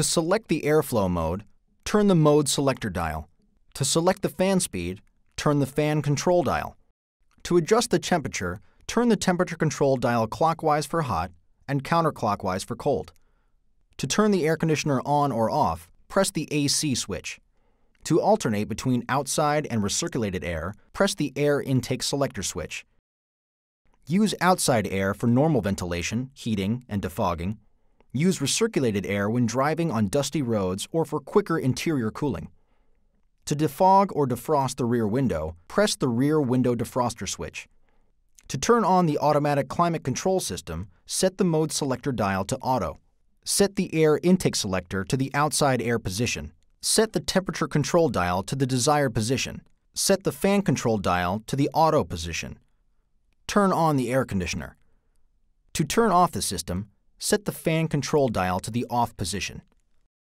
To select the airflow mode, turn the mode selector dial. To select the fan speed, turn the fan control dial. To adjust the temperature, turn the temperature control dial clockwise for hot and counterclockwise for cold. To turn the air conditioner on or off, press the AC switch. To alternate between outside and recirculated air, press the air intake selector switch. Use outside air for normal ventilation, heating, and defogging, Use recirculated air when driving on dusty roads or for quicker interior cooling. To defog or defrost the rear window, press the rear window defroster switch. To turn on the automatic climate control system, set the mode selector dial to auto. Set the air intake selector to the outside air position. Set the temperature control dial to the desired position. Set the fan control dial to the auto position. Turn on the air conditioner. To turn off the system, set the fan control dial to the off position.